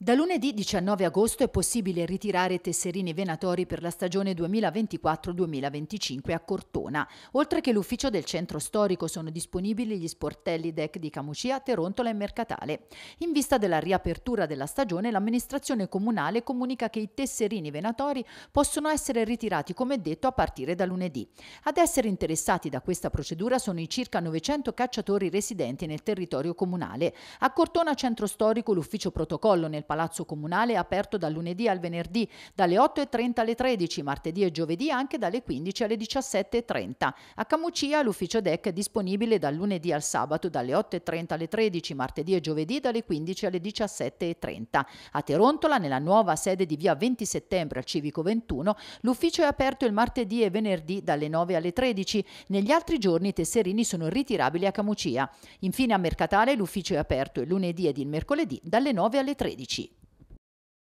Da lunedì 19 agosto è possibile ritirare tesserini venatori per la stagione 2024-2025 a Cortona. Oltre che l'ufficio del centro storico sono disponibili gli sportelli DEC di Camucia, Terontola e Mercatale. In vista della riapertura della stagione, l'amministrazione comunale comunica che i tesserini venatori possono essere ritirati, come detto, a partire da lunedì. Ad essere interessati da questa procedura sono i circa 900 cacciatori residenti nel territorio comunale. A Cortona centro storico l'ufficio protocollo nel Palazzo Comunale aperto dal lunedì al venerdì dalle 8.30 alle 13, martedì e giovedì anche dalle 15 alle 17.30. A Camucia l'ufficio DEC è disponibile dal lunedì al sabato dalle 8.30 alle 13, martedì e giovedì dalle 15 alle 17.30. A Terontola, nella nuova sede di via 20 settembre al Civico 21, l'ufficio è aperto il martedì e venerdì dalle 9 alle 13. Negli altri giorni i tesserini sono ritirabili a Camucia. Infine a Mercatale l'ufficio è aperto il lunedì ed il mercoledì dalle 9 alle 13.